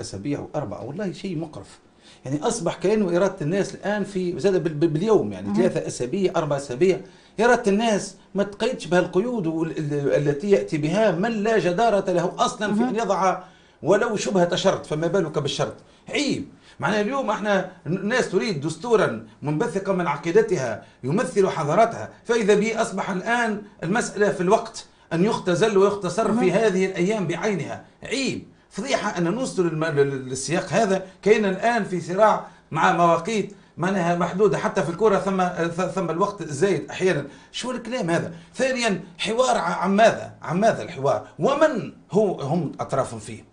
اسابيع واربعه والله شيء مقرف يعني اصبح كانه اراده الناس الان في زاد باليوم يعني ثلاثه اسابيع اربع اسابيع اراده الناس ما تقيدش بهالقيود التي ياتي بها من لا جداره له اصلا في ان يضع ولو شبهه شرط فما بالك بالشرط عيب معناها اليوم احنا الناس تريد دستورا منبثقا من عقيدتها يمثل حضارتها فاذا به اصبح الان المساله في الوقت ان يختزل ويختصر في هذه الايام بعينها عيب فضيحة أن نوصل للسياق هذا كأن الآن في صراع مع مواقيت معناها محدوده حتى في الكره ثم ثم الوقت الزايد احيانا شو الكلام هذا ثانيا حوار عن ماذا عن ماذا الحوار ومن هو هم اطراف فيه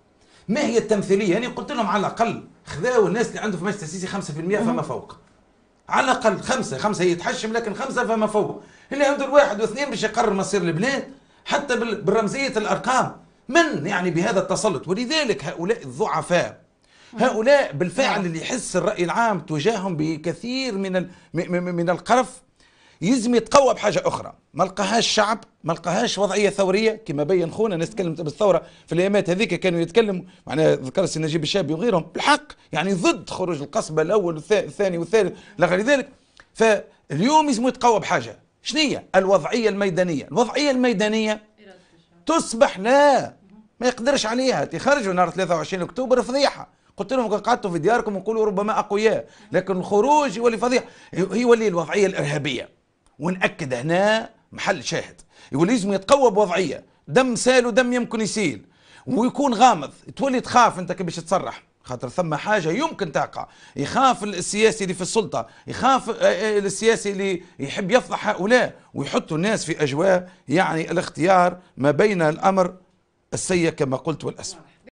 ما هي التمثيليه يعني قلت لهم على الاقل خذاو الناس اللي عندهم في مجلس السيسي 5% فما فوق على الاقل خمسه خمسه يتحشم لكن خمسه فما فوق اللي عنده الواحد واثنين باش يقرر مصير البلاد حتى بالرمزيه الارقام من يعني بهذا التسلط ولذلك هؤلاء الضعفاء هؤلاء بالفعل نعم. اللي يحس الرأي العام تجاههم بكثير من من القرف يزم يتقوى بحاجة أخرى ما لقاهاش شعب ما لقاهاش وضعية ثورية كما بين خونا الناس تكلمت بالثورة في الأيامات هذيك كانوا يتكلموا معناها ذكر السي نجيب الشابي وغيرهم بالحق يعني ضد خروج القصبة الأول والثاني والثالث إلى غير ذلك فاليوم يزموا يتقوى بحاجة شنية الوضعية الميدانية الوضعية الميدانية تصبح لا ما يقدرش عليها تخرجوا نهار 23 اكتوبر فضيحه قلت لهم قعدتوا في دياركم وقولوا ربما اقوياء لكن الخروج يولي فضيحه يولي الوضعيه الارهابيه ونأكد هنا محل شاهد يقول لازم يتقوى بوضعيه دم سال ودم يمكن يسيل ويكون غامض تولي تخاف انت كيفاش تصرح خاطر ثم حاجه يمكن تقع يخاف السياسي اللي في السلطه يخاف آه، آه، السياسي اللي يحب يفضح هؤلاء ويحطوا الناس في اجواء يعني الاختيار ما بين الامر السيئة كما قلت والأسوأ